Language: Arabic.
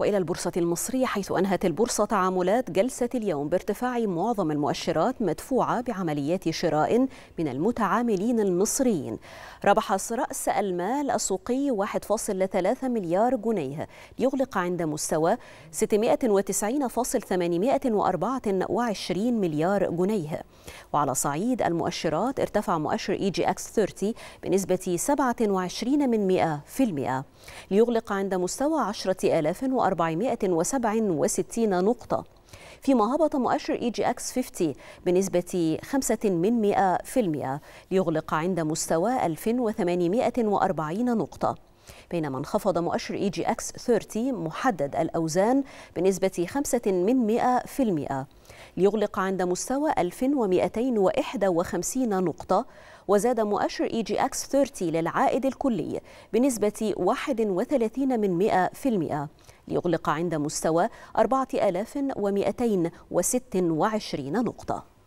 والى البورصه المصريه حيث انهت البورصه تعاملات جلسه اليوم بارتفاع معظم المؤشرات مدفوعه بعمليات شراء من المتعاملين المصريين. ربح راس المال السوقي 1.3 مليار جنيه ليغلق عند مستوى 690.824 مليار جنيه. وعلى صعيد المؤشرات ارتفع مؤشر اي جي اكس 30 بنسبه 27 من 100% ليغلق عند مستوى 10000 467 نقطة فيما هبط مؤشر اي جي اكس 50 بنسبة 5 من 100% ليغلق عند مستوى 1840 نقطة بينما انخفض مؤشر اي جي اكس 30 محدد الأوزان بنسبة 5 من 100% ليغلق عند مستوى 1251 نقطة وزاد مؤشر اي جي اكس 30 للعائد الكلي بنسبة 31 من 100% ليغلق عند مستوى 4226 نقطة